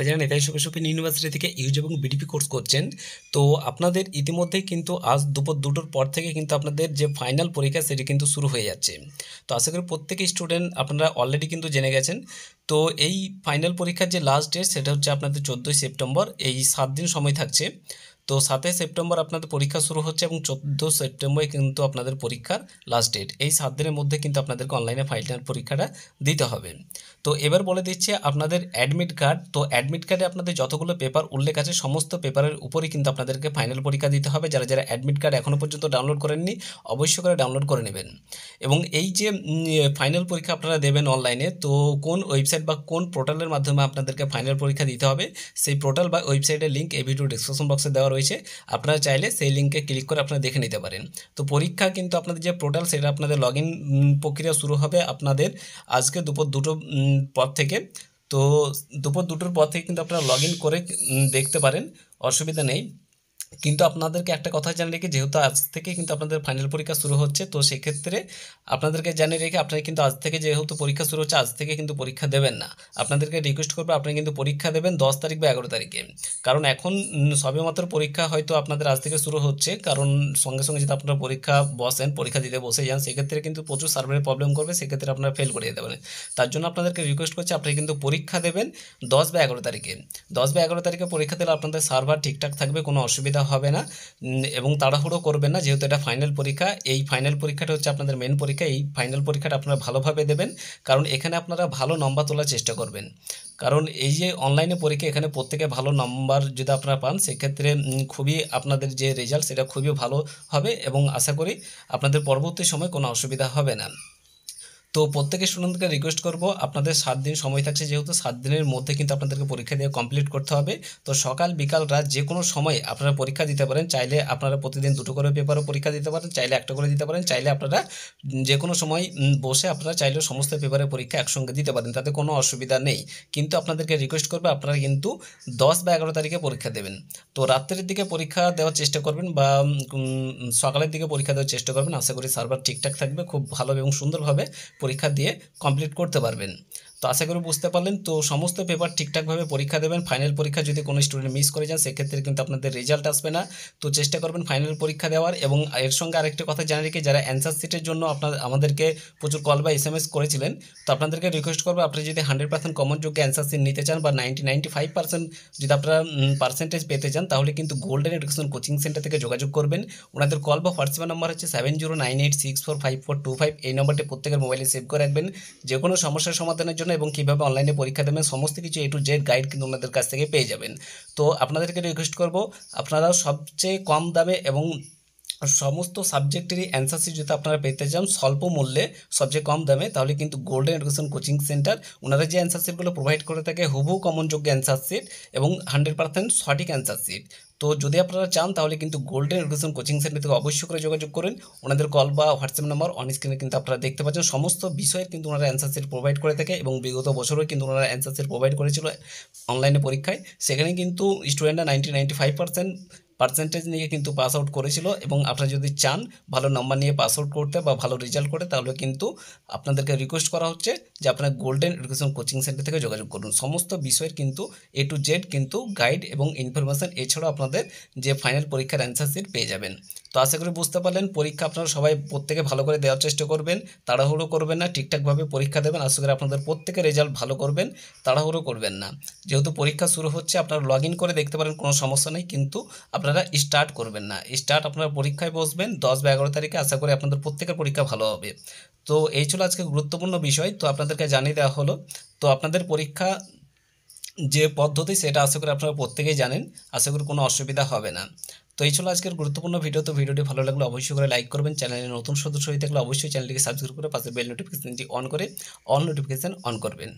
আপনারা যারা নেতাজি সুভাষ ইউনিভার্সিটি থেকে ইউজ এবং বিডিপি কোর্স করছেন তো আপনাদের ইতিমধ্যেই কিন্তু আজ দুপুর দুটোর পর থেকে কিন্তু আপনাদের যে ফাইনাল পরীক্ষা সেটি কিন্তু শুরু হয়ে যাচ্ছে তো আশা করি প্রত্যেক স্টুডেন্ট আপনারা অলরেডি কিন্তু জেনে গেছেন তো এই ফাইনাল পরীক্ষার যে লাস্ট ডেট সেটা হচ্ছে আপনাদের চোদ্দোই সেপ্টেম্বর এই সাত দিন সময় থাকছে তো সাতই সেপ্টেম্বর আপনাদের পরীক্ষা শুরু হচ্ছে এবং চোদ্দো সেপ্টেম্বরে কিন্তু আপনাদের পরীক্ষার লাস্ট ডেট এই সাত দিনের মধ্যে কিন্তু আপনাদেরকে অনলাইনে ফাইনাল পরীক্ষাটা দিতে হবে তো এবার বলে দিচ্ছে আপনাদের অ্যাডমিট কার্ড তো অ্যাডমিট কার্ডে আপনাদের যতগুলো পেপার উল্লেখ আছে সমস্ত পেপারের উপরে কিন্তু আপনাদেরকে ফাইনাল পরীক্ষা দিতে হবে যারা যারা অ্যাডমিট কার্ড এখনও পর্যন্ত ডাউনলোড করেননি অবশ্যই করে ডাউনলোড করে নেবেন এবং এই যে ফাইনাল পরীক্ষা আপনারা দেবেন অনলাইনে তো কোন ওয়েবসাইট ওয়েবসাইট বা কোন পোর্টালের মাধ্যমে আপনাদেরকে ফাইনাল পরীক্ষা দিতে হবে সেই পোর্টাল বা ওয়েবসাইটের লিঙ্ক এই ভিডিও ডিসক্রিপশন বক্সে দেওয়া রয়েছে আপনারা চাইলে সেই লিঙ্কে ক্লিক করে আপনারা দেখে নিতে পারেন তো পরীক্ষা কিন্তু আপনাদের যে পোর্টাল সেটা আপনাদের লগ প্রক্রিয়া শুরু হবে আপনাদের আজকে দুপুর দুটো পর থেকে তো দুপুর দুটোর পর থেকে কিন্তু আপনারা লগ করে দেখতে পারেন অসুবিধা নেই কিন্তু আপনাদেরকে একটা কথা জানিয়ে রেখে যেহেতু আজ থেকে কিন্তু আপনাদের ফাইনাল পরীক্ষা শুরু হচ্ছে তো সেক্ষেত্রে আপনাদেরকে জানিয়ে রেখে আপনারা কিন্তু আজ থেকে যেহেতু পরীক্ষা শুরু হচ্ছে আজ থেকে কিন্তু পরীক্ষা দেবেন না আপনাদেরকে রিকোয়েস্ট করবো আপনারা কিন্তু পরীক্ষা দেবেন দশ তারিখ বা এগারো তারিখে কারণ এখন সবেমাত্র পরীক্ষা হয়তো আপনাদের আজ থেকে শুরু হচ্ছে কারণ সঙ্গে সঙ্গে যদি আপনারা পরীক্ষা বসেন পরীক্ষা দিতে বসে যান সেক্ষেত্রে কিন্তু প্রচুর সার্ভারের প্রবলেম করবে সেক্ষেত্রে আপনারা ফেল করে যেতে পারেন তার জন্য আপনাদেরকে রিকোয়েস্ট করছি আপনারা কিন্তু পরীক্ষা দেবেন দশ বা এগারো তারিখে দশ বা এগারো তারিখে পরীক্ষা দিলে আপনাদের সার্ভার ঠিকঠাক থাকবে কোনো অসুবিধা অসুবিধা হবে না এবং তাড়াহুড়ো করবেন না যেহেতু এটা ফাইনাল পরীক্ষা এই ফাইনাল পরীক্ষাটা হচ্ছে আপনাদের মেন পরীক্ষা এই ফাইনাল পরীক্ষাটা আপনারা ভালোভাবে দেবেন কারণ এখানে আপনারা ভালো নম্বর তোলার চেষ্টা করবেন কারণ এই যে অনলাইনে পরীক্ষা এখানে প্রত্যেকে ভালো নম্বর যদি আপনারা পান সেক্ষেত্রে খুবই আপনাদের যে রেজাল্ট সেটা খুবই ভালো হবে এবং আশা করি আপনাদের পরবর্তী সময় কোনো অসুবিধা হবে না তো প্রত্যেকে স্টুডেন্টকে রিকোয়েস্ট করব আপনাদের সাত দিন সময় থাকছে যেহেতু সাত দিনের মধ্যে কিন্তু আপনাদেরকে পরীক্ষা দিয়ে কমপ্লিট করতে হবে তো সকাল বিকাল রাত যে কোনো সময় আপনারা পরীক্ষা দিতে পারেন চাইলে আপনারা প্রতিদিন দুটো করে পেপারও পরীক্ষা দিতে পারেন চাইলে একটা করে দিতে পারেন চাইলে আপনারা যে কোনো সময় বসে আপনারা চাইলেও সমস্ত পেপারের পরীক্ষা একসঙ্গে দিতে পারেন তাতে কোনো অসুবিধা নেই কিন্তু আপনাদেরকে রিকোয়েস্ট করবে আপনারা কিন্তু দশ বা এগারো তারিখে পরীক্ষা দেবেন তো রাত্রের দিকে পরীক্ষা দেওয়ার চেষ্টা করবেন বা সকালের দিকে পরীক্ষা দেওয়ার চেষ্টা করবেন আশা করি সার্ভার ঠিকঠাক থাকবে খুব ভালো এবং সুন্দরভাবে পরীক্ষা দিয়ে কমপ্লিট করতে পারবেন তো আশা করি বুঝতে পারলেন তো সমস্ত পেপার ঠিকঠাকভাবে পরীক্ষা দেবেন ফাইনাল পরীক্ষা যদি কোনো স্টুডেন্ট মিস করে যান সেক্ষেত্রে কিন্তু আপনাদের রেজাল্ট আসবে না তো চেষ্টা করবেন ফাইনাল পরীক্ষা দেওয়ার এবং এর সঙ্গে আরেকটা কথা জানিয়ে রেখে যারা অ্যান্সার সিটের জন্য আপনার আমাদেরকে প্রচুর কল বা এস এম এস করেছিলেন তো আপনাদেরকে রিকোয়েস্ট করবো আপনি যদি হান্ড্রেড পার্সেন্ট কমন যোগ্য অ্যান্সার সিট নিতে চান বা নাইনটি নাইনটি ফাইভ পার্সেন্ট যদি আপনারা পার্সেন্টেজ পেতে চান তাহলে কিন্তু গোল্ডেন এডুকেশন কোচিং সেন্টার থেকে যোগাযোগ করবেন ওনাদের কল বা হোয়াটসঅ্যাপ নাম্বার হচ্ছে seven zero nine eight six four five four two five এই নম্বরটি প্রত্যেকের মোবাইলে সেভ করে রাখবেন যে কোনো সমস্যার সমাধানের জন্য জন্য এবং কীভাবে অনলাইনে পরীক্ষা দেবেন সমস্ত কিছু এ টু জেড গাইড কিন্তু ওনাদের কাছ থেকে পেয়ে যাবেন তো আপনাদেরকে রিকোয়েস্ট করব আপনারা সবচেয়ে কম দামে এবং সমস্ত সাবজেক্টেরই অ্যান্সার শিট যদি আপনারা পেতে চান স্বল্প মূল্যে সবচেয়ে কম দামে তাহলে কিন্তু গোল্ডেন এডুকেশন কোচিং সেন্টার ওনারা যে অ্যান্সার শিটগুলো প্রোভাইড করে থাকে হুবহু কমনযোগ্য অ্যান্সার শিট এবং হান্ড্রেড পার্সেন্ট সঠিক অ্যান্সার শিট তো যদি আপনারা চান তাহলে কিন্তু গোল্ডেন এডুকেশন কোচিং সেন্টার থেকে অবশ্যই করে যোগাযোগ করেন ওনাদের কল বা হোয়াটসঅ্যাপ নাম্বার অন স্ক্রিনে কিন্তু আপনারা দেখতে পাচ্ছেন সমস্ত বিষয়ের কিন্তু ওনারা অ্যান্সার শিট প্রোভাইড করে থাকে এবং বিগত বছরও কিন্তু ওনারা অ্যান্সার শিট প্রোভাইড করেছিল অনলাইনে পরীক্ষায় সেখানে কিন্তু স্টুডেন্টরা ninety ninety five percent percentage নিয়ে কিন্তু পাস আউট করেছিল এবং আপনারা যদি চান ভালো নাম্বার নিয়ে পাস আউট করতে বা ভালো রেজাল্ট করে তাহলে কিন্তু আপনাদেরকে রিকোয়েস্ট করা হচ্ছে যে আপনার গোল্ডেন এডুকেশন কোচিং সেন্টার থেকে যোগাযোগ করুন সমস্ত বিষয়ের কিন্তু এ টু জেড কিন্তু গাইড এবং ইনফরমেশান এছাড়াও আপনাদের যে ফাইনাল পরীক্ষার অ্যান্সার শিট পেয়ে যাবেন তো আশা করি বুঝতে পারলেন পরীক্ষা আপনারা সবাই প্রত্যেকে ভালো করে দেওয়ার চেষ্টা করবেন তাড়াহুড়ো করবেন না ঠিকঠাকভাবে পরীক্ষা দেবেন আশা করি আপনাদের প্রত্যেকে রেজাল্ট ভালো করবেন তাড়াহুড়ো করবেন না যেহেতু পরীক্ষা শুরু হচ্ছে আপনারা লগ করে দেখতে পারেন কোনো সমস্যা নেই কিন্তু আপনারা স্টার্ট করবেন না স্টার্ট আপনারা পরীক্ষায় বসবেন দশ বা এগারো তারিখে আশা করি আপনাদের প্রত্যেকের পরীক্ষা ভালো হবে তো এই ছিল আজকে গুরুত্বপূর্ণ বিষয় তো আপনাদেরকে জানিয়ে দেওয়া হলো তো আপনাদের পরীক্ষা যে পদ্ধতি সেটা আশা করি আপনারা প্রত্যেকেই জানেন আশা করি কোনো অসুবিধা হবে না তো এই ছিল আজকের গুরুত্বপূর্ণ ভিডিও তো ভিডিওটি ভালো লাগলে অবশ্যই করে লাইক করবেন চ্যানেলে নতুন সদস্য হয়ে থাকলে অবশ্যই চ্যানেলটিকে সাবস্ক্রাইব করে পাশে বেল নোটিফিকেশনটি অন করে অল নোটিফিকেশান অন করবেন